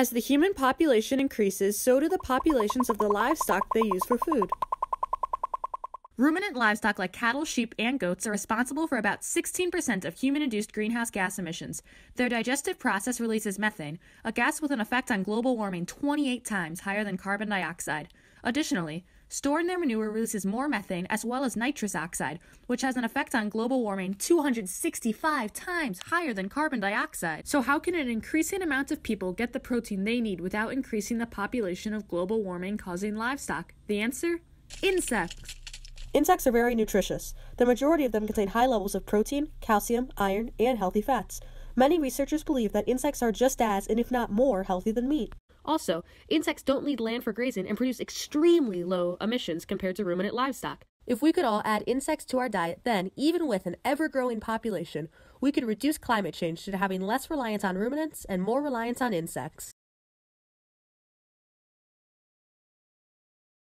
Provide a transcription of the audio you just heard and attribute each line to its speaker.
Speaker 1: As the human population increases, so do the populations of the livestock they use for food.
Speaker 2: Ruminant livestock like cattle, sheep, and goats are responsible for about 16% of human induced greenhouse gas emissions. Their digestive process releases methane, a gas with an effect on global warming 28 times higher than carbon dioxide. Additionally, Stored in their manure releases more methane as well as nitrous oxide, which has an effect on global warming 265 times higher than carbon dioxide. So, how can an increasing amount of people get the protein they need without increasing the population of global warming causing livestock? The answer? Insects. Insects are very
Speaker 3: nutritious. The majority of them contain high levels of protein,
Speaker 2: calcium, iron, and
Speaker 4: healthy fats. Many researchers believe that insects are just as, and if not more, healthy than meat. Also, insects don't need land for grazing and produce extremely low emissions compared to ruminant livestock.
Speaker 1: If we could all add insects to our diet, then, even with an ever growing population, we could reduce climate change to having less reliance on ruminants and more reliance on insects.